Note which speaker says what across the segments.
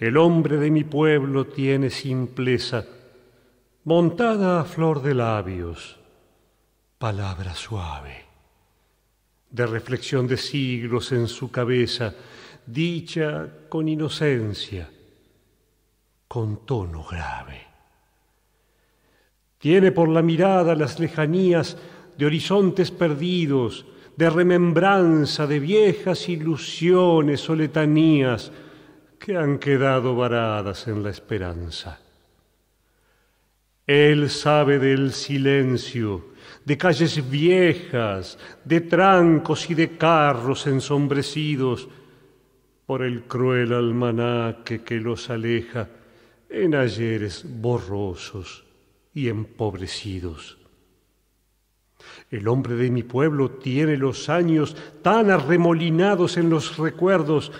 Speaker 1: El hombre de mi pueblo tiene simpleza, montada a flor de labios, palabra suave, de reflexión de siglos en su cabeza, dicha con inocencia, con tono grave. Tiene por la mirada las lejanías de horizontes perdidos, de remembranza de viejas ilusiones o que han quedado varadas en la esperanza. Él sabe del silencio, de calles viejas, de trancos y de carros ensombrecidos, por el cruel almanaque que los aleja en ayeres borrosos y empobrecidos. El hombre de mi pueblo tiene los años tan arremolinados en los recuerdos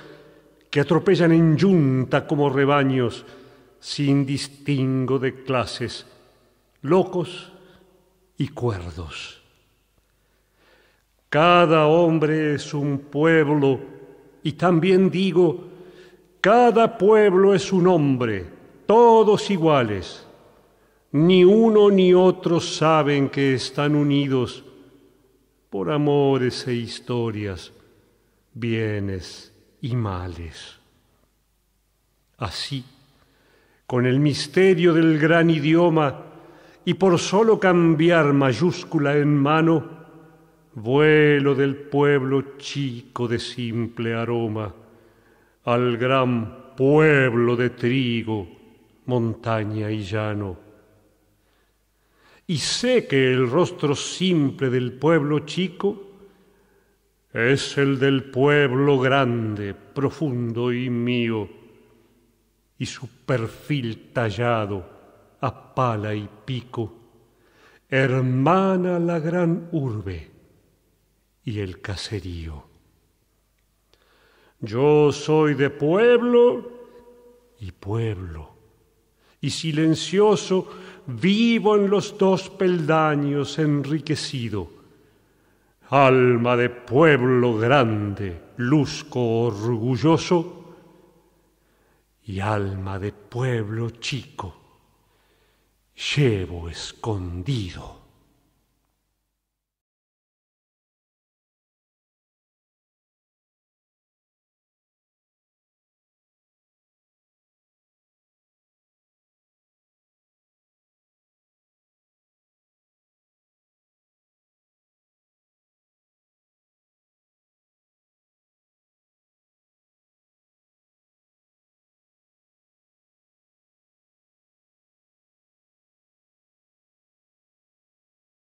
Speaker 1: que atropellan en yunta como rebaños, sin distingo de clases, locos y cuerdos. Cada hombre es un pueblo, y también digo, cada pueblo es un hombre, todos iguales. Ni uno ni otro saben que están unidos por amores e historias, bienes y males. Así, con el misterio del gran idioma y por solo cambiar mayúscula en mano, vuelo del pueblo chico de simple aroma al gran pueblo de trigo, montaña y llano. Y sé que el rostro simple del pueblo chico es el del pueblo grande, profundo y mío, y su perfil tallado a pala y pico, hermana la gran urbe y el caserío. Yo soy de pueblo y pueblo, y silencioso vivo en los dos peldaños enriquecido alma de pueblo grande, luzco orgulloso, y alma de pueblo chico, llevo escondido.